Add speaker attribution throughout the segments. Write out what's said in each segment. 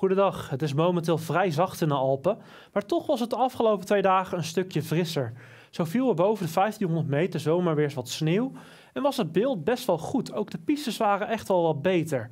Speaker 1: Goedendag, het is momenteel vrij zacht in de Alpen, maar toch was het de afgelopen twee dagen een stukje frisser. Zo viel er boven de 1500 meter zomaar weer wat sneeuw en was het beeld best wel goed. Ook de pistes waren echt wel wat beter.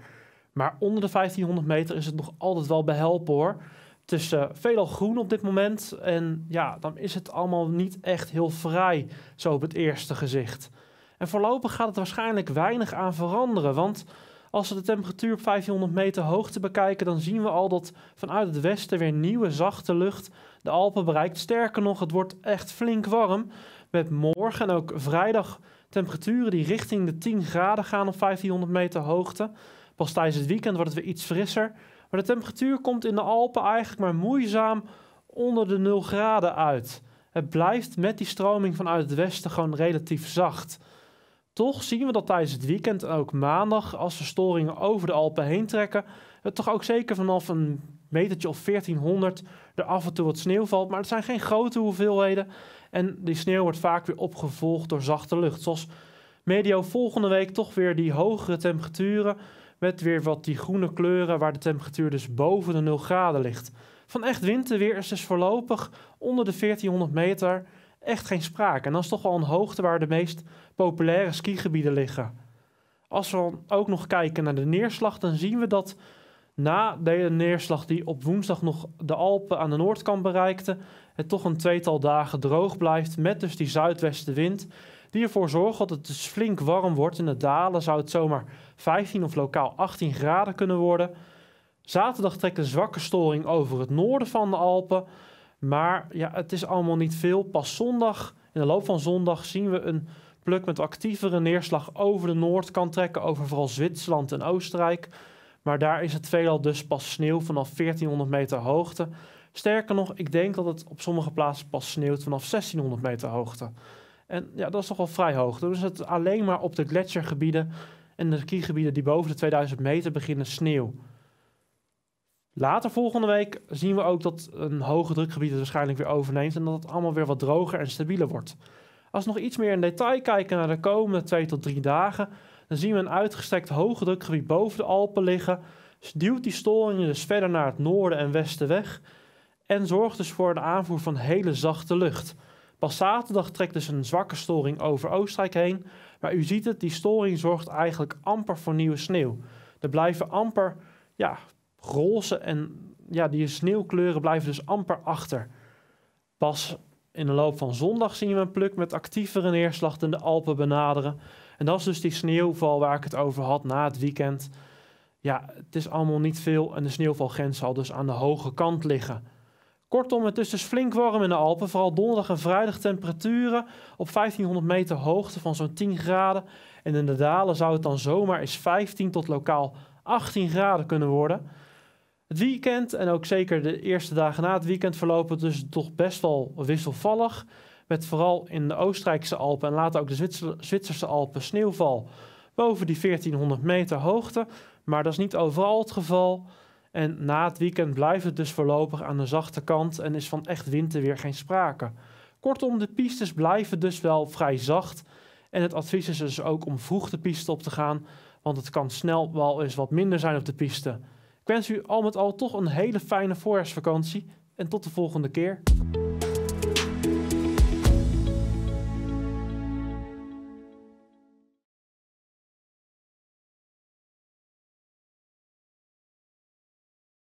Speaker 1: Maar onder de 1500 meter is het nog altijd wel behelpen hoor. Het is eh, veelal groen op dit moment en ja, dan is het allemaal niet echt heel vrij, zo op het eerste gezicht. En voorlopig gaat het waarschijnlijk weinig aan veranderen, want als we de temperatuur op 1500 meter hoogte bekijken, dan zien we al dat vanuit het westen weer nieuwe zachte lucht de Alpen bereikt. Sterker nog, het wordt echt flink warm. Met morgen en ook vrijdag temperaturen die richting de 10 graden gaan op 1500 meter hoogte. Pas tijdens het weekend wordt het weer iets frisser. Maar de temperatuur komt in de Alpen eigenlijk maar moeizaam onder de 0 graden uit. Het blijft met die stroming vanuit het westen gewoon relatief zacht toch zien we dat tijdens het weekend en ook maandag, als de storingen over de Alpen heen trekken, het toch ook zeker vanaf een metertje of 1400 er af en toe wat sneeuw valt. Maar het zijn geen grote hoeveelheden en die sneeuw wordt vaak weer opgevolgd door zachte lucht. Zoals medio volgende week toch weer die hogere temperaturen met weer wat die groene kleuren waar de temperatuur dus boven de 0 graden ligt. Van echt winterweer is dus voorlopig onder de 1400 meter echt geen sprake. En dat is toch wel een hoogte waar de meest populaire skigebieden liggen. Als we ook nog kijken naar de neerslag, dan zien we dat na de neerslag die op woensdag nog de Alpen aan de noordkant bereikte, het toch een tweetal dagen droog blijft met dus die zuidwestenwind. Die ervoor zorgt dat het dus flink warm wordt. In de dalen zou het zomaar 15 of lokaal 18 graden kunnen worden. Zaterdag trekt een zwakke storing over het noorden van de Alpen. Maar ja, het is allemaal niet veel. Pas zondag, in de loop van zondag, zien we een pluk met actievere neerslag over de noordkant trekken, over vooral Zwitserland en Oostenrijk. Maar daar is het veelal dus pas sneeuw vanaf 1400 meter hoogte. Sterker nog, ik denk dat het op sommige plaatsen pas sneeuwt vanaf 1600 meter hoogte. En ja, dat is toch wel vrij hoog. Dus het alleen maar op de gletsjergebieden en de skigebieden die boven de 2000 meter beginnen sneeuw. Later volgende week zien we ook dat een hoge drukgebied het waarschijnlijk weer overneemt en dat het allemaal weer wat droger en stabieler wordt. Als we nog iets meer in detail kijken naar de komende twee tot drie dagen, dan zien we een uitgestrekt hoge drukgebied boven de Alpen liggen. duwt die storing dus verder naar het noorden en westen weg en zorgt dus voor de aanvoer van hele zachte lucht. Pas zaterdag trekt dus een zwakke storing over Oostenrijk heen, maar u ziet het, die storing zorgt eigenlijk amper voor nieuwe sneeuw. Er blijven amper ja, roze en ja, die sneeuwkleuren blijven dus amper achter. Pas in de loop van zondag zien we een pluk met actievere neerslag in de Alpen benaderen. En dat is dus die sneeuwval waar ik het over had na het weekend. Ja, het is allemaal niet veel en de sneeuwvalgrens zal dus aan de hoge kant liggen. Kortom, het is dus flink warm in de Alpen. Vooral donderdag en vrijdag temperaturen op 1500 meter hoogte van zo'n 10 graden. En in de dalen zou het dan zomaar eens 15 tot lokaal 18 graden kunnen worden. Het weekend en ook zeker de eerste dagen na het weekend verlopen dus toch best wel wisselvallig. Met vooral in de Oostenrijkse Alpen en later ook de Zwitserse Alpen sneeuwval boven die 1400 meter hoogte. Maar dat is niet overal het geval. En na het weekend blijft het dus voorlopig aan de zachte kant en is van echt winter weer geen sprake. Kortom, de pistes blijven dus wel vrij zacht. En het advies is dus ook om vroeg de piste op te gaan, want het kan snel wel eens wat minder zijn op de piste. Ik wens u al met al toch een hele fijne voorjaarsvakantie en tot de volgende keer.